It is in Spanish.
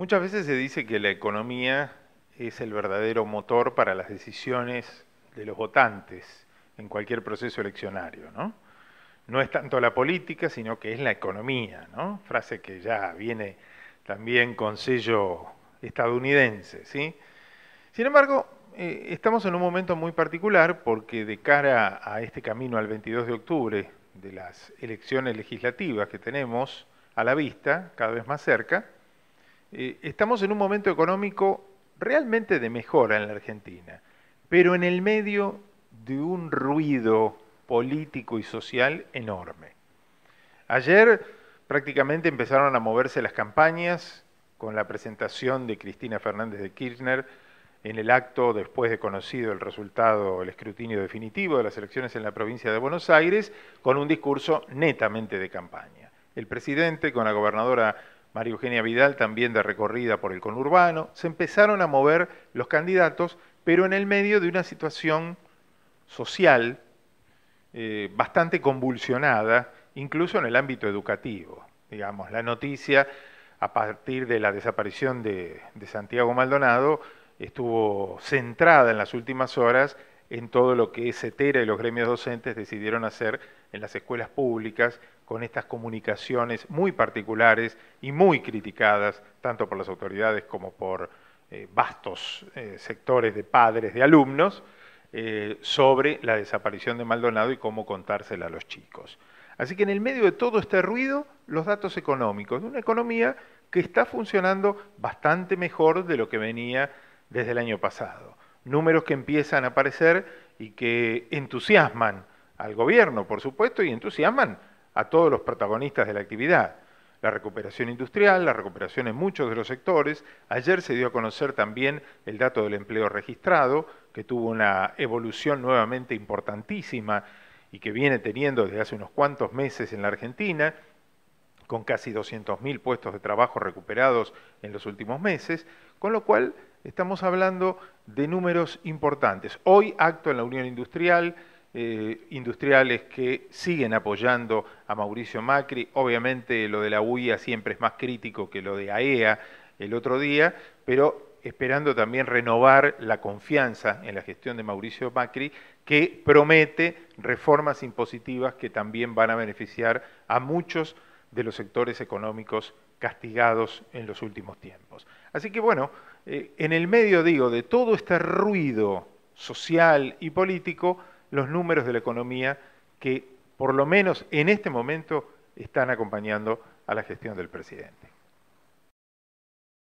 Muchas veces se dice que la economía es el verdadero motor para las decisiones de los votantes en cualquier proceso eleccionario, ¿no? No es tanto la política, sino que es la economía, ¿no? Frase que ya viene también con sello estadounidense, ¿sí? Sin embargo, eh, estamos en un momento muy particular porque de cara a este camino al 22 de octubre de las elecciones legislativas que tenemos a la vista, cada vez más cerca, eh, estamos en un momento económico realmente de mejora en la Argentina, pero en el medio de un ruido político y social enorme. Ayer prácticamente empezaron a moverse las campañas con la presentación de Cristina Fernández de Kirchner en el acto después de conocido el resultado, el escrutinio definitivo de las elecciones en la provincia de Buenos Aires, con un discurso netamente de campaña. El presidente con la gobernadora María Eugenia Vidal también de recorrida por el conurbano, se empezaron a mover los candidatos, pero en el medio de una situación social eh, bastante convulsionada, incluso en el ámbito educativo. Digamos, la noticia a partir de la desaparición de Santiago Maldonado estuvo centrada en las últimas horas en todo lo que es e e y los gremios docentes decidieron hacer en las escuelas públicas con estas comunicaciones muy particulares y muy criticadas, tanto por las autoridades como por eh, vastos eh, sectores de padres, de alumnos, eh, sobre la desaparición de Maldonado y cómo contársela a los chicos. Así que en el medio de todo este ruido, los datos económicos, de una economía que está funcionando bastante mejor de lo que venía desde el año pasado números que empiezan a aparecer y que entusiasman al gobierno, por supuesto, y entusiasman a todos los protagonistas de la actividad. La recuperación industrial, la recuperación en muchos de los sectores. Ayer se dio a conocer también el dato del empleo registrado, que tuvo una evolución nuevamente importantísima y que viene teniendo desde hace unos cuantos meses en la Argentina, con casi 200.000 puestos de trabajo recuperados en los últimos meses, con lo cual Estamos hablando de números importantes. Hoy acto en la Unión Industrial, eh, industriales que siguen apoyando a Mauricio Macri. Obviamente lo de la UIA siempre es más crítico que lo de AEA e el otro día, pero esperando también renovar la confianza en la gestión de Mauricio Macri, que promete reformas impositivas que también van a beneficiar a muchos de los sectores económicos castigados en los últimos tiempos. Así que bueno, eh, en el medio, digo, de todo este ruido social y político, los números de la economía que por lo menos en este momento están acompañando a la gestión del presidente.